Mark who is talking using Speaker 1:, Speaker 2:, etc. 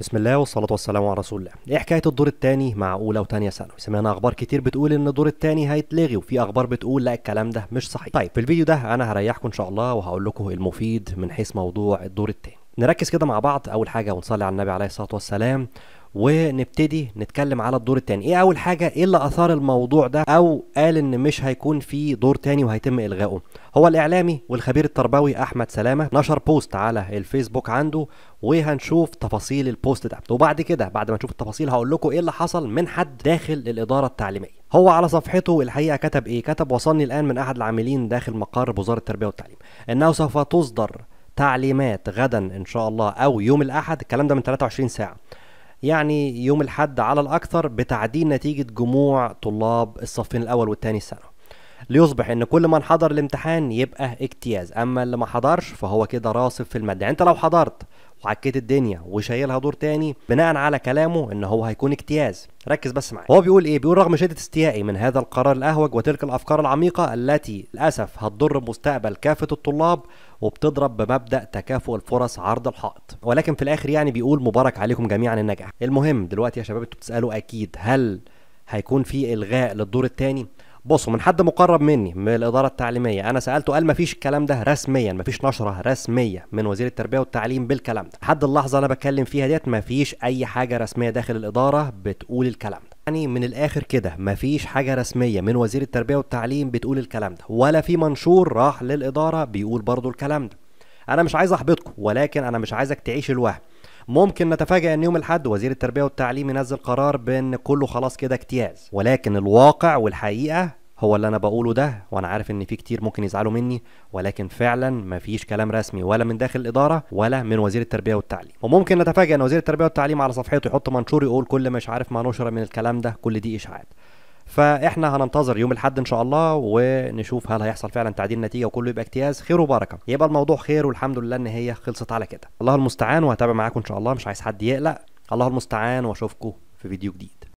Speaker 1: بسم الله والصلاة والسلام على رسول الله. ايه حكاية الدور التاني مع أولى وتانية ثانوي؟ سمعنا أخبار كتير بتقول إن الدور التاني هيتلغي وفي أخبار بتقول لا الكلام ده مش صحيح. طيب في الفيديو ده أنا هريحكم إن شاء الله وهقول لكم إيه المفيد من حيث موضوع الدور التاني. نركز كده مع بعض اول حاجه ونصلي على النبي عليه الصلاه والسلام ونبتدي نتكلم على الدور التاني ايه اول حاجه ايه اللي اثار الموضوع ده او قال ان مش هيكون في دور تاني وهيتم الغائه هو الاعلامي والخبير التربوي احمد سلامه نشر بوست على الفيسبوك عنده وهنشوف تفاصيل البوست ده وبعد كده بعد ما نشوف التفاصيل هقول لكم ايه اللي حصل من حد داخل الاداره التعليميه هو على صفحته الحقيقه كتب ايه كتب وصلني الان من احد العاملين داخل مقر وزاره التربيه والتعليم انه سوف تصدر تعليمات غدا ان شاء الله او يوم الاحد الكلام ده من 23 ساعه يعني يوم الاحد على الاكثر بتعديل نتيجه جموع طلاب الصفين الاول والثاني السنه ليصبح ان كل من حضر الامتحان يبقى اجتياز اما اللي ما حضرش فهو كده راسب في الماده يعني انت لو حضرت وعكيت الدنيا وشايلها دور تاني بناء على كلامه ان هو هيكون اجتياز ركز بس معايا هو بيقول ايه بيقول رغم شده استيائي من هذا القرار الاهوج وتلك الافكار العميقه التي للاسف هتضر بمستقبل كافه الطلاب وبتضرب بمبدا تكافؤ الفرص عرض الحائط ولكن في الاخر يعني بيقول مبارك عليكم جميعا النجاح المهم دلوقتي يا شباب انتوا بتسالوا اكيد هل هيكون في الغاء للدور الثاني بصوا من حد مقرب مني من الاداره التعليميه انا سالته قال مفيش الكلام ده رسميا مفيش نشره رسميه من وزير التربيه والتعليم بالكلام ده لحد اللحظه اللي انا بتكلم فيها ديت مفيش اي حاجه رسميه داخل الاداره بتقول الكلام ده يعني من الاخر كده مفيش حاجه رسميه من وزير التربيه والتعليم بتقول الكلام ده ولا في منشور راح للاداره بيقول برضو الكلام ده انا مش عايز احبطكم ولكن انا مش عايزك تعيش الوهم ممكن نتفاجئ ان يوم الاحد وزير التربية والتعليم ينزل قرار بان كله خلاص كده اجتياز ولكن الواقع والحقيقة هو اللي انا بقوله ده وانا عارف ان في كتير ممكن يزعلوا مني ولكن فعلا مفيش كلام رسمي ولا من داخل الاداره ولا من وزير التربيه والتعليم وممكن نتفاجئ ان وزير التربيه والتعليم على صفحته يحط منشور يقول كل مش عارف ما نشر من الكلام ده كل دي اشاعات فاحنا هننتظر يوم الاحد ان شاء الله ونشوف هل هيحصل فعلا تعديل نتيجه وكله يبقى اجتياز خير وبركه يبقى الموضوع خير والحمد لله ان هي خلصت على كده الله المستعان وهتابع معاكم ان شاء الله مش عايز حد يقلق الله المستعان واشوفكم في فيديو جديد